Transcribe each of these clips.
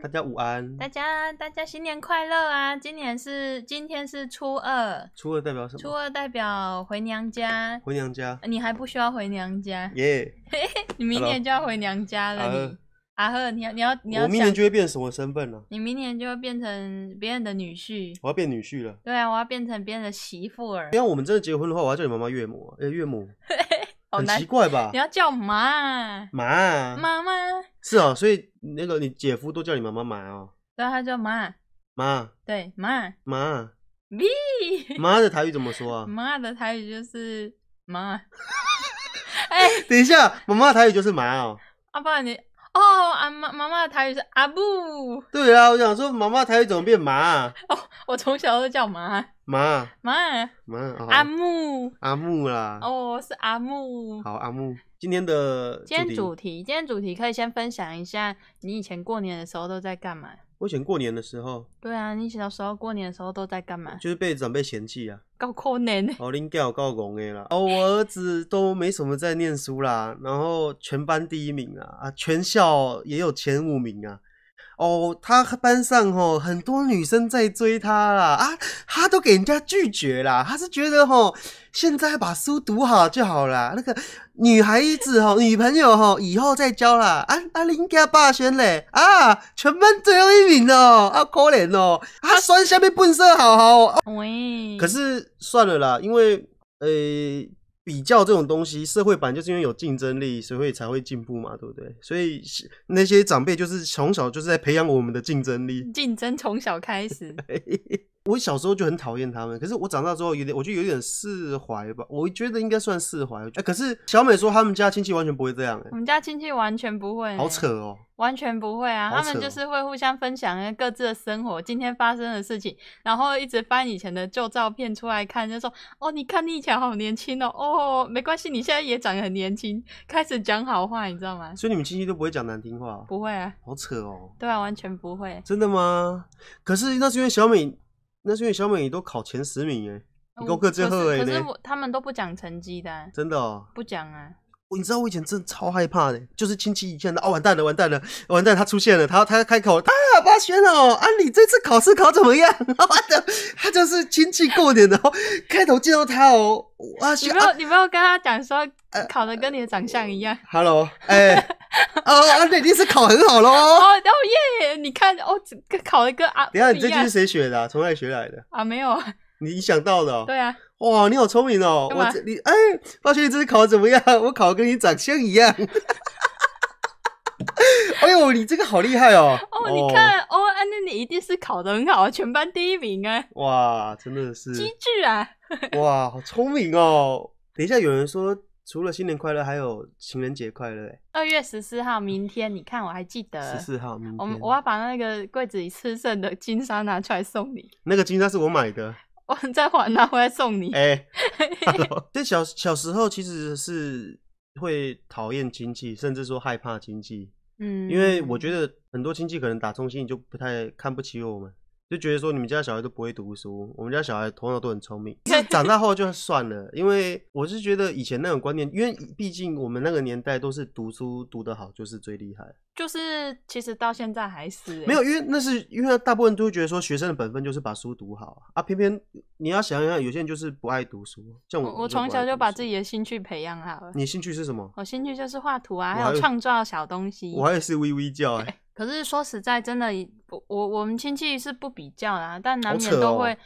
大家午安！大家大家新年快乐啊！今年是今天是初二，初二代表什么？初二代表回娘家。回娘家？你还不需要回娘家？耶！你明年就要回娘家了。阿赫，你要你要你要？我明年就会变什么身份了？你明年就会变成别人的女婿。我要变女婿了。对啊，我要变成别人的媳妇儿。为我们真的结婚的话，我要叫你妈妈岳母。哎，岳母。很奇怪吧？你要叫妈，妈，妈妈，是啊，所以那个你姐夫都叫你妈妈妈哦，对，他叫妈，妈，对，妈，妈，妈的台语怎么说啊？妈的台语就是妈，哎，等一下，妈妈台语就是妈哦。阿爸你，哦，阿妈妈妈的台语是阿布。对啊，我想说妈妈台语怎么变妈啊？哦，我从小都叫妈。妈妈妈，阿木阿木啦，哦是阿木，好阿木，今天的今天主题，今天主题可以先分享一下你以前过年的时候都在干嘛？我以前过年的时候，对啊，你小时候过年的时候都在干嘛？就是被长辈嫌弃啊，搞过年哦，恁掉，搞高的啦，哦我儿子都没什么在念书啦，然后全班第一名啊，啊全校也有前五名啊。哦，他班上哦很多女生在追他啦，啊，他都给人家拒绝啦。他是觉得吼现在把书读好就好啦，那个女孩子哦，女朋友哦，以后再交啦。啊，啊，林家霸先嘞，啊，全班最后一名哦，好可怜哦，啊，虽然下面笨涩好好哦，喂，可是算了啦，因为呃。比较这种东西，社会版就是因为有竞争力，所以才会进步嘛，对不对？所以那些长辈就是从小就是在培养我们的竞争力，竞争从小开始。我小时候就很讨厌他们，可是我长大之后有点，我就有点释怀吧。我觉得应该算释怀。哎，可是小美说他们家亲戚完全不会这样，我们家亲戚完全不会，好扯哦，完全不会啊。他们就是会互相分享各自的生活，今天发生的事情，然后一直翻以前的旧照片出来看，就说：“哦，你看你以前好年轻哦。”哦，没关系，你现在也长得很年轻，开始讲好话，你知道吗？所以你们亲戚都不会讲难听话，不会啊，好扯哦。对啊，完全不会。真的吗？可是那是因为小美。那是因为小美都考前十名哎，功课最后哎，可是他们都不讲成绩的，真的不讲啊！你知道我以前真的超害怕的，就是亲戚一见到哦，完蛋了完蛋了完蛋，他出现了，他他开口，啊八轩哦，啊，你这次考试考怎么样？啊 的，他就是亲戚过年然后开头见到他哦，啊，你不要你不要跟他讲说考的跟你的长相一样，Hello，哎。哦，安妮一定是考很好喽！哦耶，你看，哦，考一个啊！等下，你这句是谁学的？从哪里学来的？啊，没有，你想到的。对啊。哇，你好聪明哦！我这你哎，发现你这次考的怎么样？我考的跟你长相一样。哈哈哈哈哈哈！哎呦，你这个好厉害哦！哦，你看，哦，安那你一定是考的很好，全班第一名哎！哇，真的是机智啊！哇，好聪明哦！等一下，有人说。除了新年快乐，还有情人节快乐。二月十四号，明天你看我还记得。十四号明天，我我要把那个柜子里吃剩的金沙拿出来送你。那个金沙是我买的，我再还拿回来送你。哎，这小小时候其实是会讨厌亲戚，甚至说害怕亲戚。嗯，因为我觉得很多亲戚可能打从心里就不太看不起我们。就觉得说你们家小孩都不会读书，我们家小孩头脑都很聪明。其实长大后就算了，因为我是觉得以前那种观念，因为毕竟我们那个年代都是读书读得好就是最厉害。就是其实到现在还是没有，因为那是因为大部分都会觉得说学生的本分就是把书读好啊，偏偏你要想一想，有些人就是不爱读书，像我，我从小就把自己的兴趣培养好了。你兴趣是什么？我兴趣就是画图啊，还有创造小东西。我也是微微叫哎。可是说实在，真的，我我我们亲戚是不比较啦，但难免都会，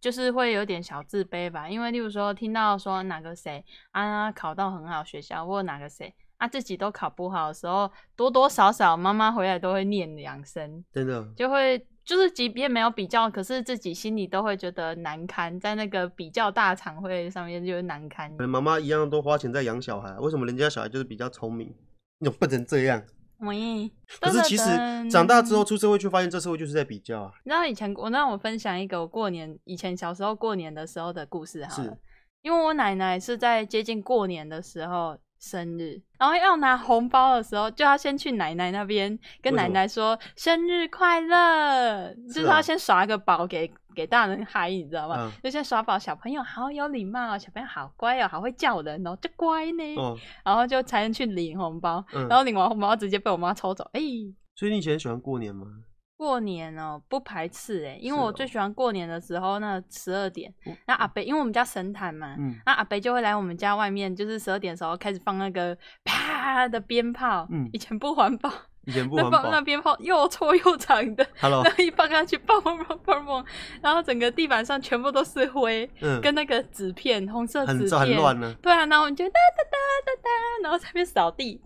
就是会有点小自卑吧。因为例如说，听到说哪个谁啊考到很好学校，或哪个谁啊自己都考不好的时候，多多少少妈妈回来都会念两声，真的就会就是，即便没有比较，可是自己心里都会觉得难堪，在那个比较大场会上面就难堪。妈妈一样都花钱在养小孩，为什么人家小孩就是比较聪明，你笨成这样？没。可是其实长大之后出社会，却发现这社会就是在比较啊。那以前我那我分享一个我过年以前小时候过年的时候的故事哈。是。因为我奶奶是在接近过年的时候。生日，然后要拿红包的时候，就要先去奶奶那边跟奶奶说生日快乐，就是要先耍个宝给给大人嗨，你知道吗？就先耍宝，小朋友好有礼貌小朋友好乖哦，好会叫人哦，就乖呢，然后就才能去领红包，然后领完红包直接被我妈抽走，哎。所以你以前喜欢过年吗？过年哦，不排斥哎，因为我最喜欢过年的时候，那十二点，那阿北，因为我们家神坛嘛，那阿北就会来我们家外面，就是十二点时候开始放那个啪的鞭炮，嗯，以前不环保，以前不环保，那鞭炮又粗又长的，hello，那一放下去，砰砰砰砰砰，然后整个地板上全部都是灰，嗯，跟那个纸片，红色纸片，很乱呢，对啊，然后我们就哒哒。哒哒，然后在那边扫地，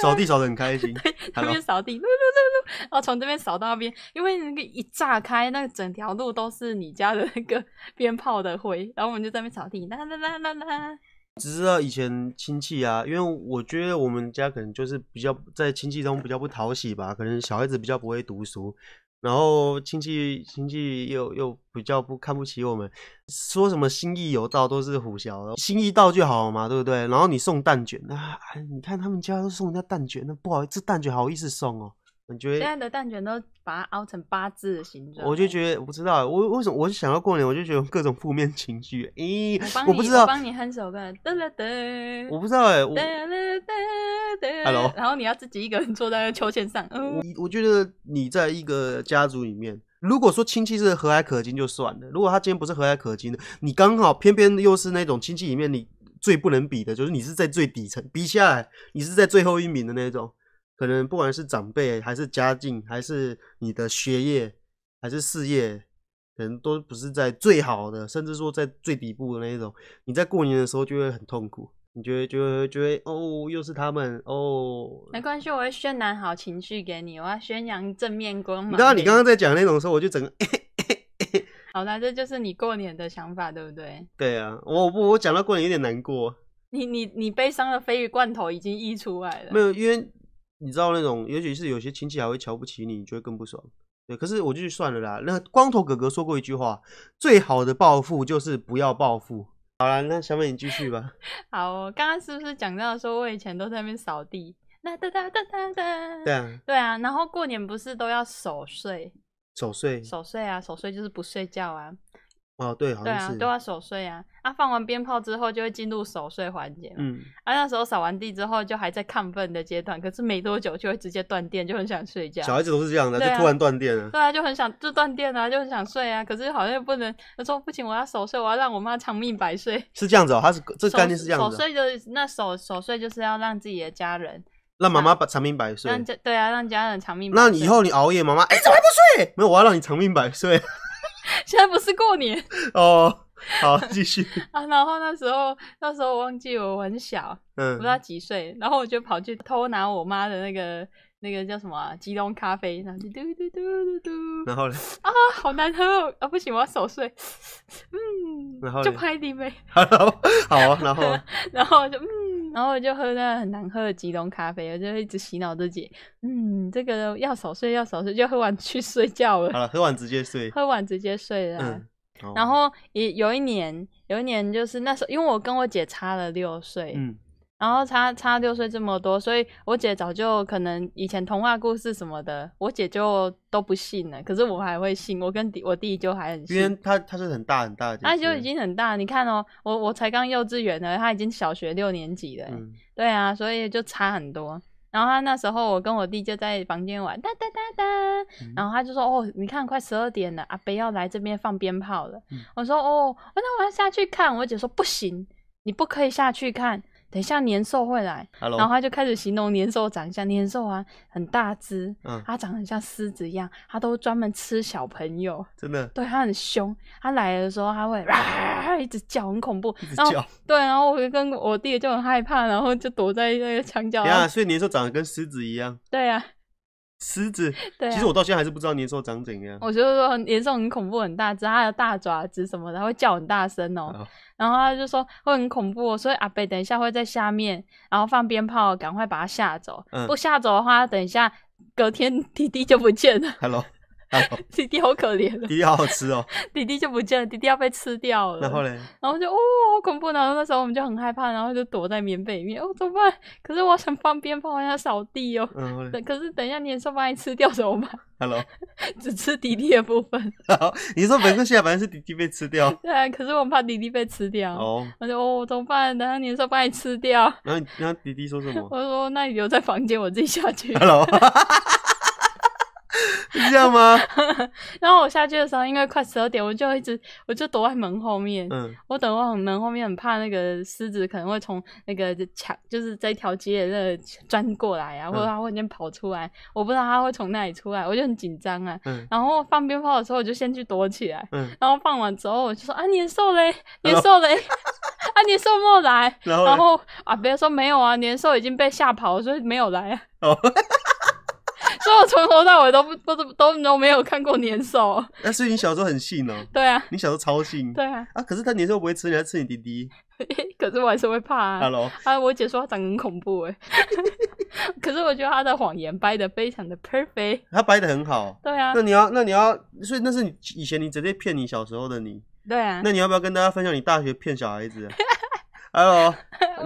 扫地扫的很开心。对，那边扫地，噜噜噜噜，然后从这边扫到那边，因为那个一炸开，那整条路都是你家的那个鞭炮的灰。然后我们就在那边扫地，啦啦啦啦啦。只知道以前亲戚啊，因为我觉得我们家可能就是比较在亲戚中比较不讨喜吧，可能小孩子比较不会读书。然后亲戚亲戚又又比较不看不起我们，说什么心意有道都是胡说，心意到就好了嘛，对不对？然后你送蛋卷啊，你看他们家都送人家蛋卷，那不好意思，蛋卷好意思送哦。你觉得现在的蛋卷都把它凹成八字形状？我就觉得不知道，我为什么我就想到过年，我就觉得各种负面情绪。咦，我不知道，帮你分手吧。哒啦哒。我不知道哎。哒啦哒哒。Hello。然后你要自己一个人坐在秋千上。我我觉得你在一个家族里面，如果说亲戚是和蔼可亲就算了，如果他今天不是和蔼可亲的，你刚好偏偏又是那种亲戚里面你最不能比的，就是你是在最底层，比起来你是在最后一名的那种。可能不管是长辈，还是家境，还是你的学业，还是事业，可能都不是在最好的，甚至说在最底部的那种。你在过年的时候就会很痛苦，你觉得觉得觉得哦，又是他们哦。没关系，我会渲染好情绪给你，我要宣扬正面光芒。知道你刚刚在讲那种时候，我就整个。好的，这就是你过年的想法，对不对？对啊，我不，我讲到过年有点难过。你你你悲伤的鲱鱼罐头已经溢出来了。没有，因为。你知道那种，尤其是有些亲戚还会瞧不起你，你觉得更不爽。对，可是我就算了啦。那光头哥哥说过一句话：“最好的报复就是不要报复。”好了，那小美你继续吧。好，刚刚是不是讲到说，我以前都在那边扫地？哒哒哒哒哒哒。对啊。对啊。然后过年不是都要守岁？守岁。守岁啊，守岁就是不睡觉啊。哦，对，对啊，都要守岁啊。啊，放完鞭炮之后就会进入守岁环节。嗯，啊，那时候扫完地之后就还在亢奋的阶段，可是没多久就会直接断电，就很想睡觉。小孩子都是这样的，就突然断电了。对啊，就很想就断电啊，就很想睡啊。可是好像又不能，他说不行，我要守岁，我要让我妈长命百岁。是这样子哦，他是这概念是这样。守岁的那守守岁就是要让自己的家人，让妈妈把长命百岁。让家对啊，让家人长命。那以后你熬夜，妈妈，哎，怎么还不睡？没有，我要让你长命百岁。现在不是过年哦，好继续 啊。然后那时候，那时候我忘记我很小，嗯，不知道几岁。然后我就跑去偷拿我妈的那个那个叫什么鸡冻咖啡，然后就嘟嘟嘟嘟嘟。然后呢？啊，好难喝啊！不行，我要守岁。嗯，然后就拍地妹。好，好啊，然后 然后就嗯。然后我就喝那很难喝的鸡东咖啡，我就一直洗脑自己，嗯，这个要少睡，要少睡，就喝完去睡觉了。好了，喝完直接睡。喝完直接睡了。然后也有一年，有一年就是那时候，因为我跟我姐差了六岁。嗯。然后差差六岁这么多，所以我姐早就可能以前童话故事什么的，我姐就都不信了。可是我还会信，我跟我弟就还很。因人他他是很大很大的，就已经很大。你看哦，我我才刚幼稚园呢，他已经小学六年级了。对啊，所以就差很多。然后那时候我跟我弟就在房间玩，哒哒哒哒。然后他就说：“哦，你看快十二点了，阿北要来这边放鞭炮了。”我说：“哦，那我要下去看。”我姐说：“不行，你不可以下去看。”等一下，年兽会来，然后他就开始形容年兽长相。年兽啊，很大只，它长得像狮子一样，它都专门吃小朋友。真的？对，它很凶，它来的时候它会一直叫，很恐怖。然后对，然后我跟我弟就很害怕，然后就躲在那个墙角。对啊，所以年兽长得跟狮子一样。对啊。狮子，对，其实我到现在还是不知道年兽长怎样。我觉得说年兽很恐怖，很大只，它的大爪子什么的会叫很大声哦。然后他就说会很恐怖，所以阿北等一下会在下面，然后放鞭炮，赶快把它吓走。不吓走的话，等一下隔天 弟弟就不见了。Hello。弟弟好可怜，弟弟好好吃哦。弟弟就不见了，弟弟要被吃掉了。然后嘞？然后就哦，好恐怖！然后那时候我们就很害怕，然后就躲在棉被里面。哦，怎么办？可是我想放鞭炮，我想扫地哦。嗯，可是等一下年兽把你吃掉怎么办？Hello，只吃弟弟的部分。好，你说本哥现在反正是弟弟被吃掉。对，啊，可是我怕弟弟被吃掉。哦，我就哦，怎么办？等下年兽把你吃掉。然后然后弟弟说什么？我说那你留在房间，我自己下去。Hello。你知道吗？然后我下去的时候，因为快十二点，我就一直我就躲在门后面。嗯，我等我门后面很怕那个狮子可能会从那个墙，就是在一条街那钻过来啊，或者它会先跑出来。我不知道它会从那里出来，我就很紧张啊。然后放鞭炮的时候，我就先去躲起来。嗯，然后放完之后，我就说啊，年兽嘞，年兽嘞，啊，年兽莫来。然后啊，别人说没有啊，年兽已经被吓跑，所以没有来。哦。所以我从头到尾都不都都都没有看过年兽，但是你小时候很信哦。对啊，你小时候超信。对啊，啊可是他年兽不会吃你，他吃你弟弟。可是我还是会怕啊。Hello。啊，我姐说他长得很恐怖哎。可是我觉得他的谎言掰的非常的 perfect，他掰的很好。对啊，那你要那你要，所以那是你以前你直接骗你小时候的你。对啊。那你要不要跟大家分享你大学骗小孩子？Hello，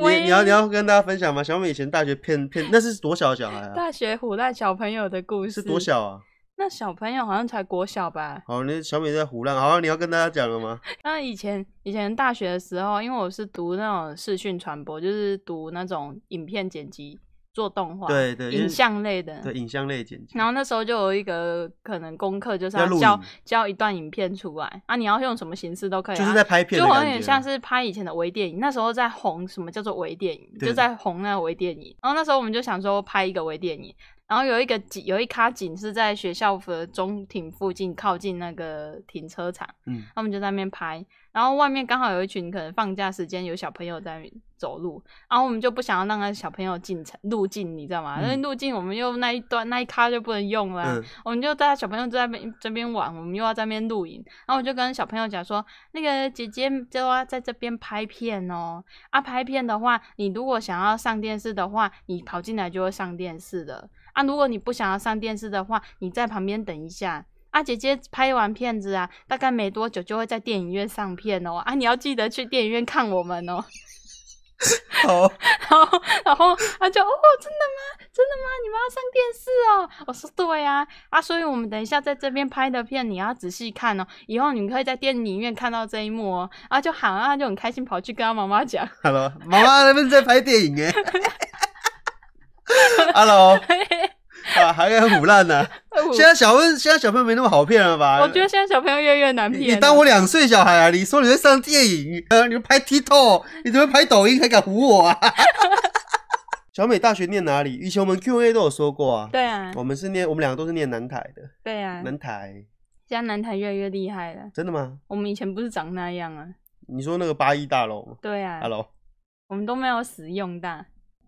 你你要你要跟大家分享吗？小米以前大学片片那是多小的小孩啊？大学虎烂小朋友的故事是多小啊？那小朋友好像才国小吧？好，你小米在胡乱，好，你要跟大家讲了吗？那以前以前大学的时候，因为我是读那种视讯传播，就是读那种影片剪辑。做动画，对对，影像类的，对影像类剪辑。然后那时候就有一个可能功课，就是要交交一段影片出来。啊，你要用什么形式都可以，就是在拍片，就有点像是拍以前的微电影。那时候在红什么叫做微电影，就在红那个微电影。然后那时候我们就想说拍一个微电影。然后有一个景，有一卡景是在学校的中庭附近，靠近那个停车场。嗯，他们就在那边拍。然后外面刚好有一群可能放假时间有小朋友在走路，然后我们就不想要那小朋友进城路径，你知道吗？因为路径我们又那一段那一卡就不能用了。嗯。我们就带小朋友在边这边玩，我们又要在边露营。然后我就跟小朋友讲说，那个姐姐就要在这边拍片哦。啊，拍片的话，你如果想要上电视的话，你跑进来就会上电视的。啊，如果你不想要上电视的话，你在旁边等一下。啊，姐姐拍完片子啊，大概没多久就会在电影院上片哦。啊，你要记得去电影院看我们哦。好，然后，然后他就哦，真的吗？真的吗？你们要上电视哦？我说对呀。啊，所以我们等一下在这边拍的片，你要仔细看哦。以后你们可以在电影院看到这一幕哦。啊，就喊啊，就很开心跑去跟他妈妈讲。Hello，妈妈，他们在拍电影哎。Hello，啊，还要腐烂呢？现在小问，现在小朋友没那么好骗了吧？我觉得现在小朋友越来越难骗。你当我两岁小孩啊？你说你在上电影？呃，你们拍 TikTok，你怎么拍抖音还敢唬我啊？小美大学念哪里？以前我们 Q A 都有说过啊。对啊。我们是念，我们两个都是念南台的。对啊。南台。现在南台越来越厉害了。真的吗？我们以前不是长那样啊。你说那个八一大楼？对啊。Hello。我们都没有使用到。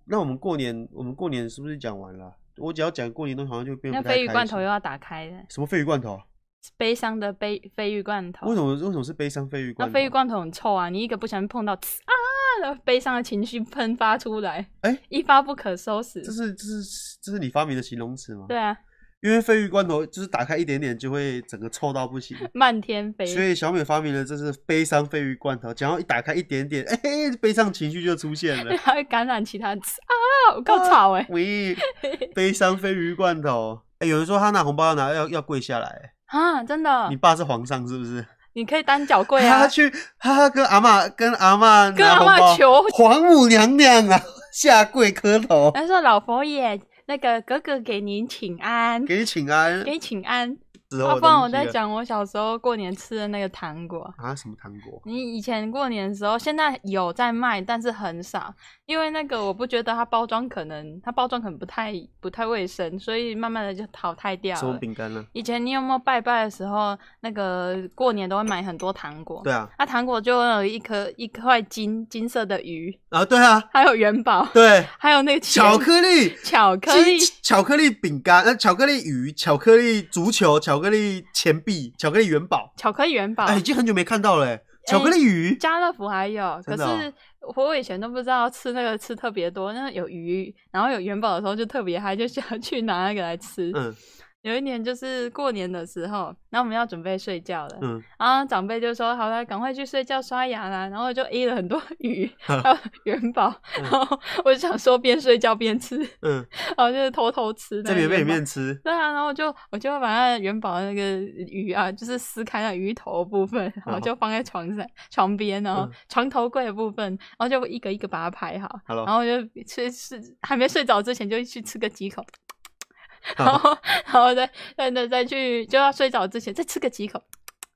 那我们过年，我们过年是不是讲完了？我只要讲过年东西，好像就变。那鲱鱼罐头又要打开了。什么鲱鱼罐头？悲伤的悲鲱鱼罐头。为什么？为什么是悲伤鲱鱼？罐头？那鲱鱼罐头很臭啊！你一个不小心碰到，啊，悲伤的情绪喷发出来，哎，一发不可收拾。这是这是这是你发明的形容词吗？对啊。因为鲱鱼罐头就是打开一点点就会整个臭到不行，漫天飞。所以小美发明了这是悲伤鲱鱼罐头，只要一打开一点点，哎，悲伤情绪就出现了，还会感染其他人。啊，我靠，吵哎！喂、悲伤鲱鱼罐头，哎，有人说他拿红包要拿要要跪下来，啊，真的？你爸是皇上是不是？你可以单脚跪啊，去，他跟阿妈跟阿妈跟阿包求皇母娘娘啊，下跪磕头，他说：“老佛爷？那个哥哥给您请安，给你请安，给你请安。阿光，我在讲我小时候过年吃的那个糖果。啊？什么糖果？你以前过年的时候，现在有在卖，但是很少，因为那个我不觉得它包装可能，它包装可能不太不太卫生，所以慢慢的就淘汰掉了。什么饼干呢？以前你有没有拜拜的时候，那个过年都会买很多糖果？对啊。那糖果就有一颗一块金金色的鱼啊，对啊，还有元宝，对，还有那巧克力巧克力巧克力饼干，呃，巧克力鱼，巧克力足球，巧。巧克力钱币、巧克力元宝、巧克力元宝，哎，已经很久没看到了。巧克力鱼，家乐福还有，可是我以前都不知道吃那个吃特别多，那有鱼，然后有元宝的时候就特别嗨，就想去拿那个来吃。嗯。有一年就是过年的时候，然后我们要准备睡觉了。嗯后长辈就说：“好了，赶快去睡觉刷牙啦。”然后就一了很多 鱼，还有元宝。然后我就想说，边睡觉边吃。嗯，然后就是偷偷吃。在被里面吃。对啊，然后我就我就把那元宝那个鱼啊，就是撕开了鱼头部分，然后就放在床上床边，然后床头柜的部分，然后就一个一个把它排好。然后就吃吃还没睡着之前就去吃个几口。然后，然后再、再、再再去，就要睡着之前，再吃个几口。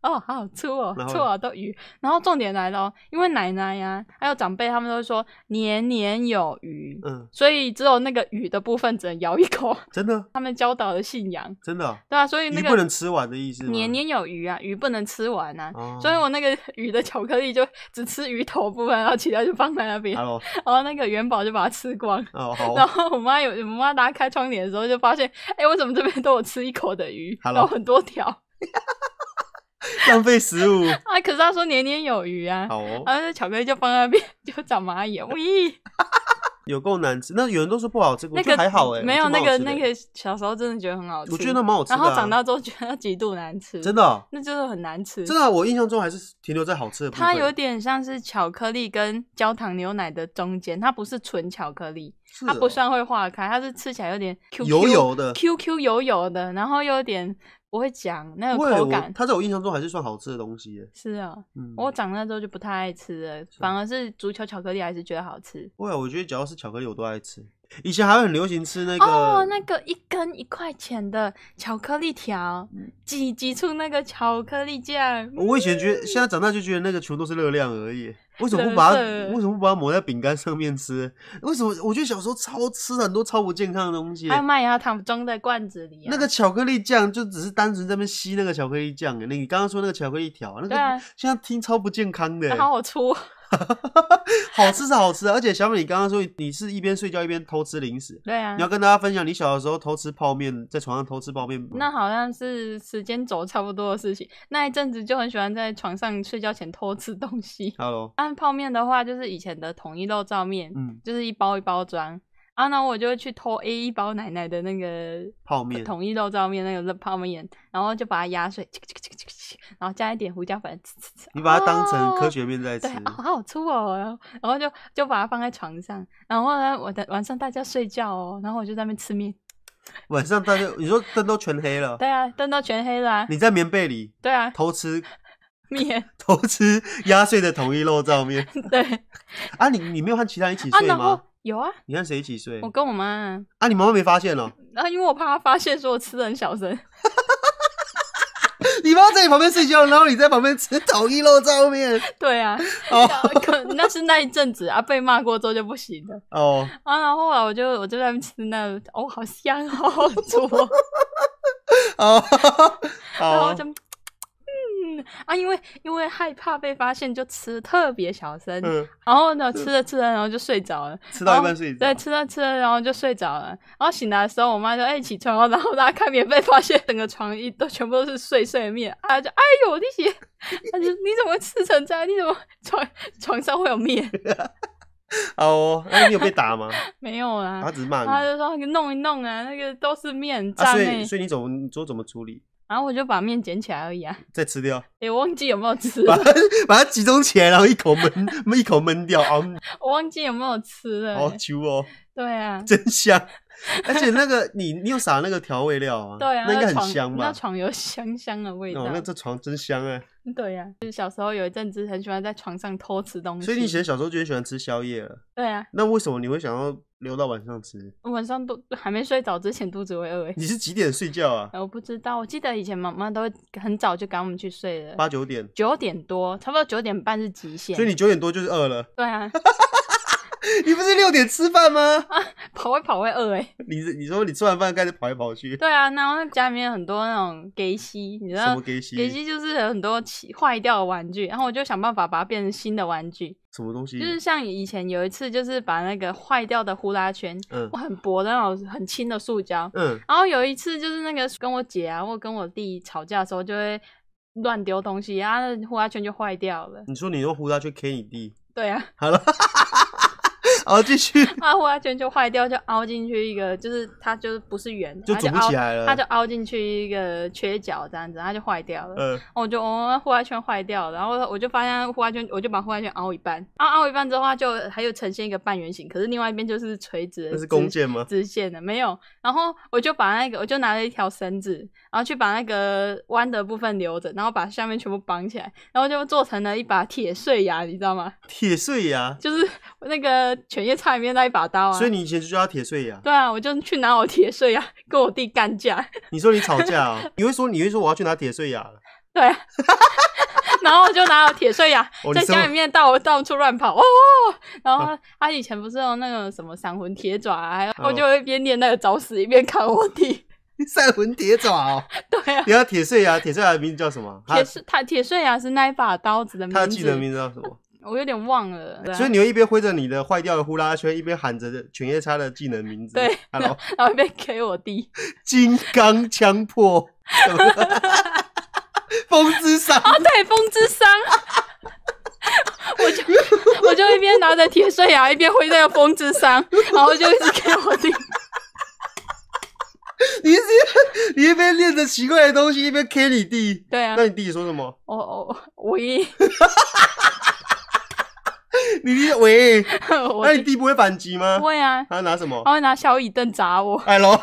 哦，好好吃哦，粗啊，都鱼。然后重点来了，因为奶奶呀，还有长辈，他们都说年年有余。嗯，所以只有那个鱼的部分只能咬一口。真的？他们教导的信仰。真的。对啊，所以那个不能吃完的意思。年年有余啊，鱼不能吃完啊。所以我那个 鱼的巧克力就只吃鱼头部分，然后其他就放在那边。然后那个元宝就把它吃光。哦好。然后我妈有，我妈打开窗帘的时候就发现，哎，为什么这边都有吃一口的鱼？Hello。然后很多条。浪费食物 啊！可是他说年年有余啊。好哦，然后那巧克力就放在那边，就长蚂蚁。咦，有够难吃！那有人都说不好吃，那个还好哎，没有那个那个小时候真的觉得很好吃。我觉得蛮好吃的，然后长大之后觉得极度难吃，真的，那就是很难吃。真的，我印象中还是停留在好吃。的。它有点像是巧克力跟焦糖牛奶的中间，它不是纯巧克力。它不算会化开，它是吃起来有点 QQ 的 QQ 油油的，然后又有点不会讲那个口感。它在我印象中还是算好吃的东西。是啊，我长那时候就不太爱吃了，反而是足球巧克力还是觉得好吃。不会，我觉得只要是巧克力我都爱吃。以前还会很流行吃那个哦，那个一根一块钱的巧克力条，挤挤出那个巧克力酱。我以前觉得，现在长大就觉得那个全都是热量而已。为什么不把它为什么不把它抹在饼干上面吃？为什么我觉得小时候超吃很多超不健康的东西？还有麦芽糖装在罐子里，那个巧克力酱就只是单纯在那吸那个巧克力酱。那你刚刚说那个巧克力条，那个现在听超不健康的，好粗。好吃是好吃，而且小美，你刚刚说你是一边睡觉一边偷吃零食，对啊，你要跟大家分享你小的时候偷吃泡面，在床上偷吃泡面那好像是时间轴差不多的事情，那一阵子就很喜欢在床上睡觉前偷吃东西。Hello，按泡面的话，就是以前的统一肉燥面，嗯，就是一包一包装。后呢，我就去偷 A 一包奶奶的那个泡面，统一肉燥面那个泡面，然后就把它压碎，然后加一点胡椒粉。你把它当成科学面在吃，对，好好吃哦。然后就就把它放在床上，然后呢，我的晚上大家睡觉哦，然后我就在那边吃面。晚上大家，你说灯都全黑了，对啊，灯都全黑了。啊。你在棉被里，对啊，偷吃面，偷吃压碎的统一肉燥面。对，啊，你你没有和其他人一起睡吗？有啊，你跟谁一起睡？我跟我妈。啊，你妈妈没发现哦。啊，因为我怕她发现，说我吃的很小声。你妈在你旁边睡觉，然后你在旁边吃，偷一漏照面。对啊，哦，那是那一阵子啊，被骂过之后就不行了。哦。啊，然后啊，我就我就在吃那，哦，好香哦，好做。哦。就啊，因为因为害怕被发现，就吃特别小声，然后呢，吃着吃着，然后就睡着了，吃到一半睡。对，吃着吃着，然后就睡着了，然后醒来的时候，我妈就哎，起床！” 然后大家看，也被发现，整个床一都全部都是碎碎面。啊，就哎呦，那些，她就你怎么吃成这样？你怎么床床上会有面？哦，那你有被打吗？没有啊，他只是骂，他就说：“你弄一弄啊，那个都是面渣。”所以，所以你怎么，你都怎么处理？然后我就把面捡起来而已啊，再吃掉？哎，忘记有没有吃？把 把它集中起来，然后一口闷，一口闷掉。哦，我忘记有没有吃了。好久哦。对啊，真香。而且那个你你有撒那个调味料啊？对啊，那应该很香吧？那床有香香的味道。哦，那这床真香哎。对呀，就是小时候有一阵子很喜欢在床上偷吃东西。所以你以前小时候就很喜欢吃宵夜了。对啊。那为什么你会想要留到晚上吃？我晚上都还没睡着之前肚子会饿。你是几点睡觉啊？我不知道，我记得以前妈妈都会很早就赶我们去睡了。八九点。九点多，差不多九点半是极限。所以你九点多就是饿了。对啊。你不是六点吃饭吗？啊，跑会跑会饿哎！你，你说你吃完饭开始跑来跑去？对啊，然后家里面有很多那种给西，你知道吗？给西就是很多坏掉的玩具，然后我就想办法把它变成新的玩具。什么东西？就是像以前有一次，就是把那个坏掉的呼啦圈，嗯，很薄的那种很轻的塑胶，嗯，然后有一次就是那个跟我姐啊，或跟我弟吵架的时候，就会乱丢东西，然后呼啦圈就坏掉了。你说你用呼啦圈 K 你弟？对啊。好了。凹进去，呼啦圈就坏掉，就凹进去一个，就是它就是不是圆，就凸起来了，它就凹进去一个缺角这样子，它就坏掉了。嗯，我就护啦圈坏掉，了，然后我就发现护啦圈，我就把护啦圈凹一半，凹凹一半之后它就还有呈现一个半圆形，可是另外一边就是垂直，那是弓箭吗？直线的没有。然后我就把那个，我就拿了一条绳子，然后去把那个弯的部分留着，然后把下面全部绑起来，然后就做成了一把铁碎牙，你知道吗？铁碎牙就是。那个犬夜叉里面那一把刀啊，所以你以前就叫他铁碎牙。对啊，我就去拿我铁碎牙 跟我弟干架。你说你吵架啊？你会说你会说我要去拿铁碎牙了？对，然后我就拿我铁碎牙在家里面到处到处乱跑哦。然后他以前不是用那个什么闪魂铁爪啊，我就会一边念那个找死，一边砍我弟。闪魂铁爪哦。对啊。你要铁碎牙，铁碎牙的名字叫什么？铁碎他铁碎牙是那一把刀子的名字。他记得名字叫什么？我有点忘了，所以你又一边挥着你的坏掉的呼啦圈，一边喊着犬夜叉的技能名字，对，Hello，然后一边 k 我弟，金刚枪破，风之伤，啊，对，风之伤，我就我就一边拿着铁碎牙，一边挥那个风之伤，然后就一直 k 我弟，你一边你一边练着奇怪的东西，一边 k 你弟，对啊，那你弟弟说什么？哦哦，我一。你的喂 你弟不会反击吗？不会啊，他拿什么？他会拿小椅凳砸我。哎喽，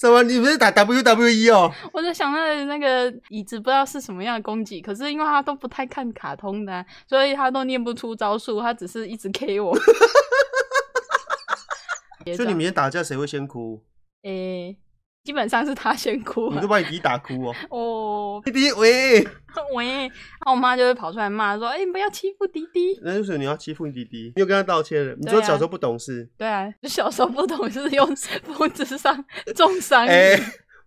什么？你不是打 WWE 哦？我在想那那个椅子，不知道是什么样的攻击。可是因为他都不太看卡通的，所以他都念不出招数。他只是一直 K 我。就你明天打架，谁会先哭？诶。基本上是他先哭，我都把你弟弟打哭哦。哦，弟弟，喂，喂，那我妈就会跑出来骂说：“哎，你不要欺负弟弟。”那就是你要欺负你弟弟，又跟他道歉了。你说小时候不懂事，对啊，小时候不懂事用手 指上重伤你，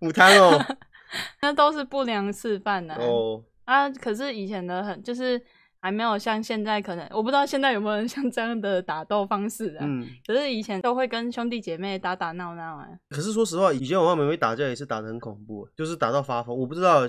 午餐哦，那都是不良示范呢。哦，啊，可是以前的很就是。还没有像现在可能，我不知道现在有没有人像这样的打斗方式啊。嗯，可是以前都会跟兄弟姐妹打打闹闹啊。可是说实话，以前我和妹妹打架也是打的很恐怖，就是打到发疯。我不知道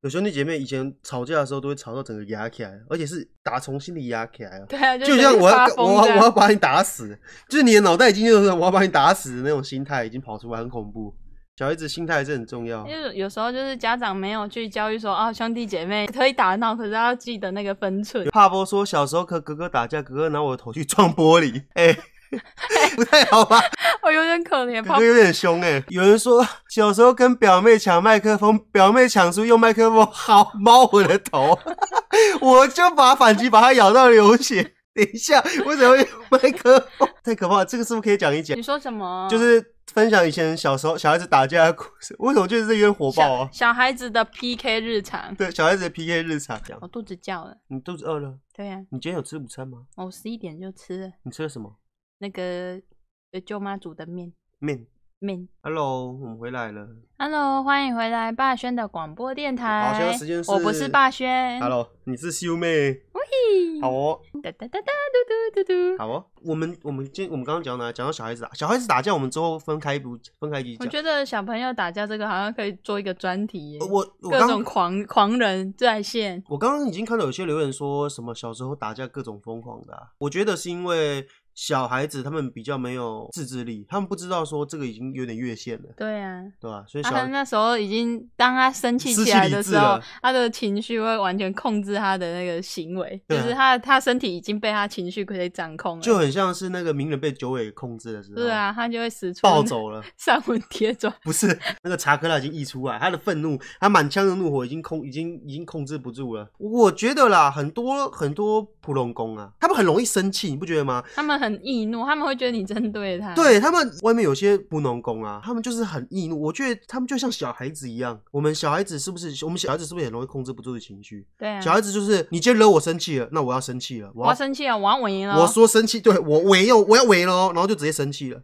有兄弟姐妹以前吵架的时候都会吵到整个牙起来，而且是打从心里牙起来啊。对啊，就像我要我要我要把你打死，就是你的脑袋已经就是我要把你打死的那种心态已经跑出来，很恐怖。小孩子心态是很重要，因为有时候就是家长没有去教育说啊，兄弟姐妹 可以打闹，可是要记得那个分寸。帕波说小时候和哥哥打架，哥哥拿我的头去撞玻璃，哎，不太好吧？我有点可怜，哥哥有点凶哎。有人说小时候跟表妹抢麦克风，表妹抢出用麦克风好猫我的头，我就把反击把他咬到流血。等一下，为什么有麦克风？太可怕了，这个是不是可以讲一讲？你说什么？就是。分享以前小时候小孩子打架的故事，为什么就是这边火爆啊？小孩子的 PK 日常，对，小孩子的 PK 日常我肚子叫了，你肚子饿了？对呀。你今天有吃午餐吗？我十一点就吃了。你吃了什么？那个舅妈煮的面面。Min，Hello，我们回来了。Hello，欢迎回来霸轩的广播电台。霸轩的时间是，我不是霸轩。Hello，你是秀妹。好哦。哒哒哒哒，嘟嘟嘟嘟。好哦。我们我们今我们刚刚讲到哪？讲到小孩子打小孩子打架，我们之后分开一部分开一讲。我觉得小朋友打架这个好像可以做一个专题。我各种狂狂人在线。我刚刚已经看到有些留言说什么小时候打架各种疯狂的，我觉得是因为。小孩子他们比较没有自制力，他们不知道说这个已经有点越线了，对啊，对啊，所以小那时候已经当他生气起来的时候，他的情绪会完全控制他的那个行为，就是他他身体已经被他情绪可以掌控了，就很像是那个鸣人被九尾控制了是不是啊，他就会使出暴走了，上魂跌转不是那个查克拉已经溢出来，他的愤怒，他满腔的怒火已经控已经已经控制不住了。我觉得啦，很多很多普龙宫啊，他们很容易生气，你不觉得吗？他们很。很易怒，他们会觉得你针对他。对他们外面有些普农工啊，他们就是很易怒。我觉得他们就像小孩子一样，我们小孩子是不是？我们小孩子是不是也容易控制不住的情绪？对，小孩子就是你今天惹我生气了，那我要生气了，我要生气了，我要围了。我说生气，对我围又我要围喽，然后就直接生气了。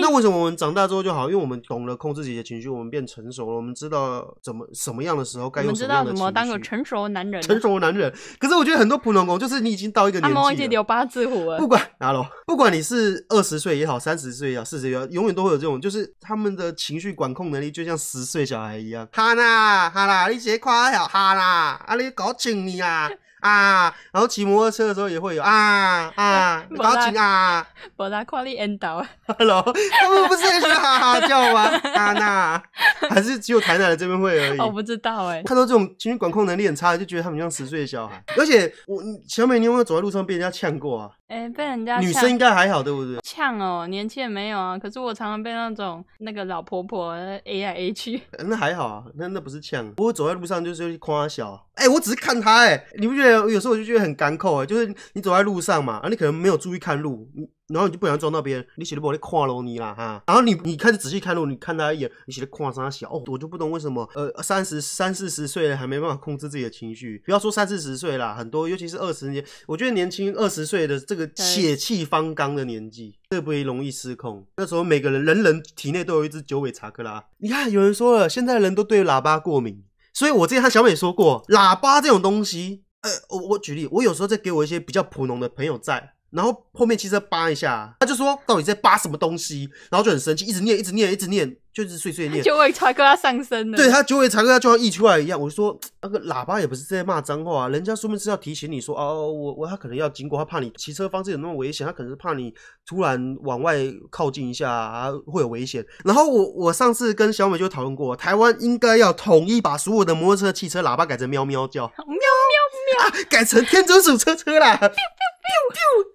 那为什么我们长大之后就好？因为我们懂了控制自己的情绪，我们变成熟了，我们知道怎么什么样的时候该用什么样的情么当个成熟男人，成熟男人。可是我觉得很多普农工就是你已经到一个年纪，他们忘记有八字胡。不管，拿喽。不管你是二十岁也好，三十岁也好，四十也好，永远都会有这种，就是他们的情绪管控能力就像十岁小孩一样。哈啦哈啦，你先夸一下哈啦，啊你搞青你啊啊，然后骑摩托车的时候也会有啊啊，搞青啊，不啦夸你 end 哎。hello，他们不是也是哈哈叫吗？哈啦，还是只有台南的这边会而已。我不知道哎，看到这种情绪管控能力很差，就觉得他们像十岁的小孩。而且我小美，你有没有走在路上被人家呛过啊？哎，被人家女生应该还好，对不对？呛哦，年轻人没有啊。可是我常常被那种那个老婆婆哎呀哎去，那还好啊，那那不是呛。我走在路上就是去夸小，哎，我只是看他，哎，你不觉得有时候我就觉得很干扣哎？就是你走在路上嘛，啊，你可能没有注意看路。然后你就不想撞到别人，你写的不你夸落你啦哈。然后你你开始仔细看路，你看他一眼，你写的夸张小哦，我就不懂为什么呃三十三四十岁还没办法控制自己的情绪，不要说三四十岁啦，很多尤其是二十年，我觉得年轻二十岁的这个血气方刚的年纪特别容易失控。那时候每个人人人体内都有一只九尾查克拉。你看有人说了，现在人都对喇叭过敏，所以我之前和小美说过，喇叭这种东西，呃我我举例，我有时候在给我一些比较普通的朋友在。然后后面汽车扒一下，他就说到底在扒什么东西，然后就很生气，一直念一直念一直念，就是碎碎念。九尾柴哥要上身了，对他九尾柴哥他就要溢出来一样。我说那个喇叭也不是在骂脏话，人家说明是要提醒你说哦，我我他可能要经过，他怕你骑车方式有那么危险，他可能是怕你突然往外靠近一下啊会有危险。然后我我上次跟小美就讨论过，台湾应该要统一把所有的摩托车、汽车喇叭改成喵喵叫，喵喵喵，改成天竺鼠车车啦，biu biu。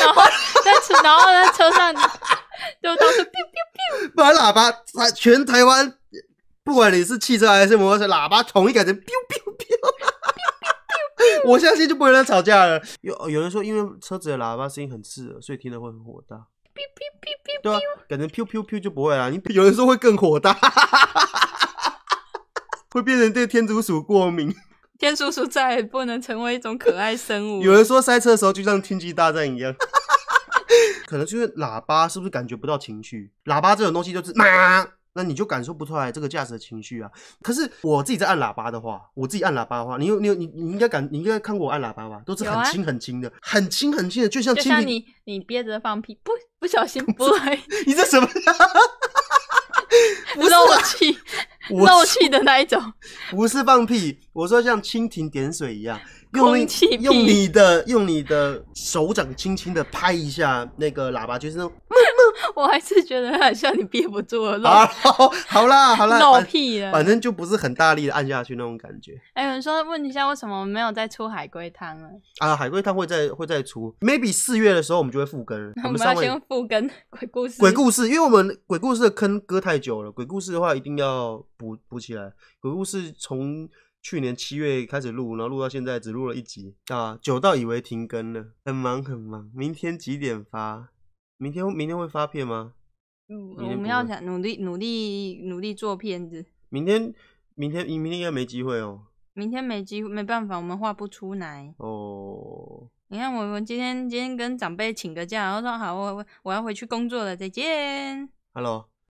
然后，在车，然后在车上就都是 biu biu biu，把喇叭台全台湾，不管你是汽车还是摩托车，喇叭统一改成 biu biu biu，我相信就不会再吵架了。有有人说，因为车子的喇叭声音很刺耳，所以听得会很火大。biu biu biu，对啊，改成 p i u p i u p i u 就不会了。你有人说会更火大，会变成对天竺鼠过敏。天叔叔再也不能成为一种可爱生物。有人说塞车的时候就像天际大战一样，可能就是喇叭是不是感觉不到情绪？喇叭这种东西就是嘛，那你就感受不出来这个驾驶的情绪啊。可是我自己在按喇叭的话，我自己按喇叭的话，你有你有你你应该感你应该看过我按喇叭吧？都是很轻很轻的，很轻很轻的，就像就像你你憋着放屁不不小心 不会，你这什么？不漏气，漏气的那一种，不是放屁。我说像蜻蜓点水一样，用用你的，用你的手掌轻轻的拍一下那个喇叭，就是。我还是觉得好像你憋不住了。好，好啦，好啦，闹屁了。反正就不是很大力的按下去那种感觉。哎，有人说问一下，为什么没有再出海龟汤了？啊，海龟汤会再会再出，maybe 四月的时候我们就会复更 我们要先复更鬼故事，鬼故事，因为我们鬼故事的坑割太久了，鬼故事的话一定要补补起来。鬼故事从去年七月开始录，然后录到现在只录了一集啊，久到以为停更了，很忙很忙。明天几点发？明天明天会发片吗？我们要想努力努力努力做片子。明天明天你明天应该没机会哦。明天没机没办法，我们画不出来哦。你看我我今天今天跟长辈请个假，然后说好我我我要回去工作了，再见。Hello。